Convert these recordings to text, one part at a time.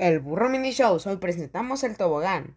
El Burro Mini Show, hoy presentamos el tobogán.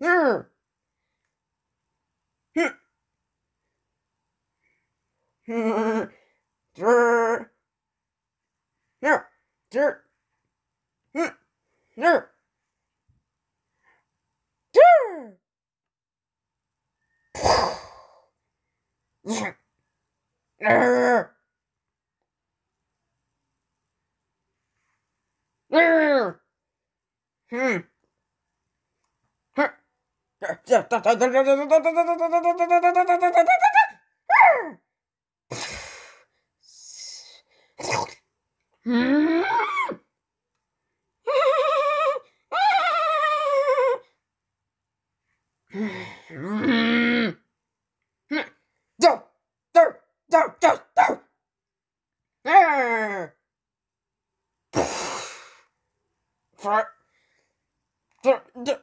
Hmm. Mm-hmm. 这这